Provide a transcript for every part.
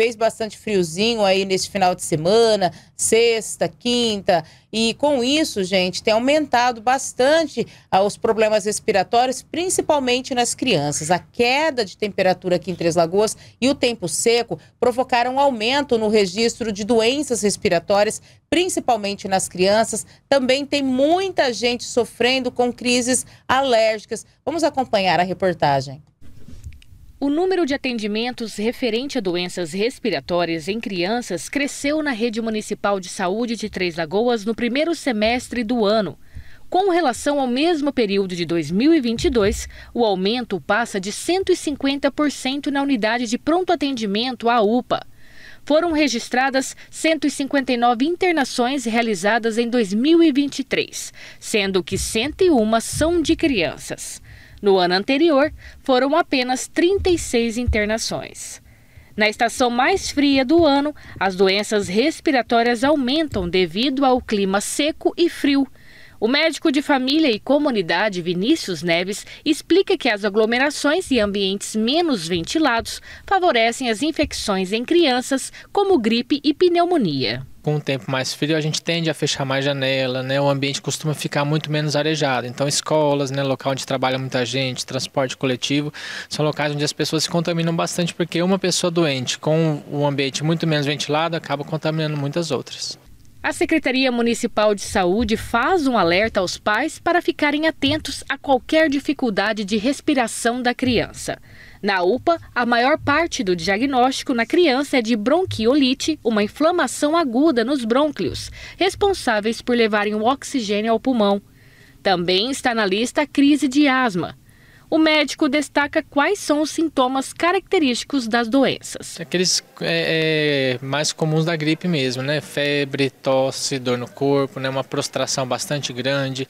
Fez bastante friozinho aí nesse final de semana, sexta, quinta. E com isso, gente, tem aumentado bastante ah, os problemas respiratórios, principalmente nas crianças. A queda de temperatura aqui em Três Lagoas e o tempo seco provocaram um aumento no registro de doenças respiratórias, principalmente nas crianças. Também tem muita gente sofrendo com crises alérgicas. Vamos acompanhar a reportagem. O número de atendimentos referente a doenças respiratórias em crianças cresceu na rede municipal de saúde de Três Lagoas no primeiro semestre do ano. Com relação ao mesmo período de 2022, o aumento passa de 150% na unidade de pronto atendimento à UPA. Foram registradas 159 internações realizadas em 2023, sendo que 101 são de crianças. No ano anterior, foram apenas 36 internações. Na estação mais fria do ano, as doenças respiratórias aumentam devido ao clima seco e frio. O médico de família e comunidade Vinícius Neves explica que as aglomerações e ambientes menos ventilados favorecem as infecções em crianças, como gripe e pneumonia com um tempo mais frio, a gente tende a fechar mais janela, né? O ambiente costuma ficar muito menos arejado. Então, escolas, né? Local onde trabalha muita gente, transporte coletivo, são locais onde as pessoas se contaminam bastante, porque uma pessoa doente com um ambiente muito menos ventilado acaba contaminando muitas outras. A Secretaria Municipal de Saúde faz um alerta aos pais para ficarem atentos a qualquer dificuldade de respiração da criança. Na UPA, a maior parte do diagnóstico na criança é de bronquiolite, uma inflamação aguda nos brônquios, responsáveis por levarem o oxigênio ao pulmão. Também está na lista a crise de asma o médico destaca quais são os sintomas característicos das doenças. Aqueles é, é, mais comuns da gripe mesmo, né? Febre, tosse, dor no corpo, né? uma prostração bastante grande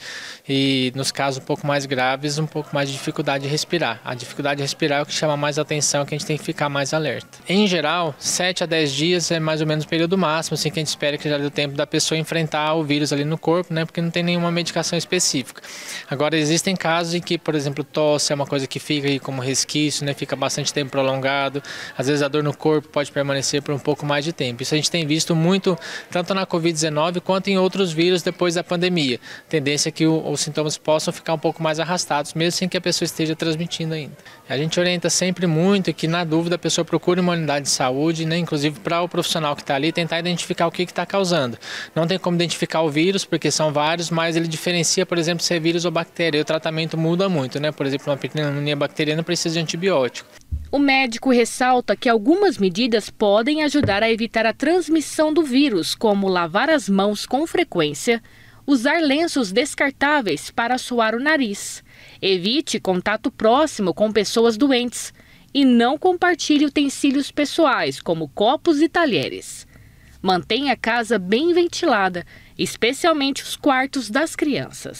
e, nos casos um pouco mais graves, um pouco mais de dificuldade de respirar. A dificuldade de respirar é o que chama mais atenção, que a gente tem que ficar mais alerta. Em geral, 7 a 10 dias é mais ou menos o período máximo, assim, que a gente espera que já dê o tempo da pessoa enfrentar o vírus ali no corpo, né? Porque não tem nenhuma medicação específica. Agora, existem casos em que, por exemplo, tosse, é uma coisa que fica aí como resquício, né? Fica bastante tempo prolongado. Às vezes a dor no corpo pode permanecer por um pouco mais de tempo. Isso a gente tem visto muito, tanto na Covid-19 quanto em outros vírus depois da pandemia. Tendência que o, os sintomas possam ficar um pouco mais arrastados, mesmo sem que a pessoa esteja transmitindo ainda. A gente orienta sempre muito que, na dúvida, a pessoa procure uma unidade de saúde, né? Inclusive para o profissional que está ali tentar identificar o que está causando. Não tem como identificar o vírus, porque são vários, mas ele diferencia, por exemplo, se é vírus ou bactéria. E o tratamento muda muito, né? Por exemplo, uma pneumonia é bacteriana precisa de antibiótico. O médico ressalta que algumas medidas podem ajudar a evitar a transmissão do vírus, como lavar as mãos com frequência, usar lenços descartáveis para suar o nariz, evite contato próximo com pessoas doentes e não compartilhe utensílios pessoais, como copos e talheres. Mantenha a casa bem ventilada, especialmente os quartos das crianças.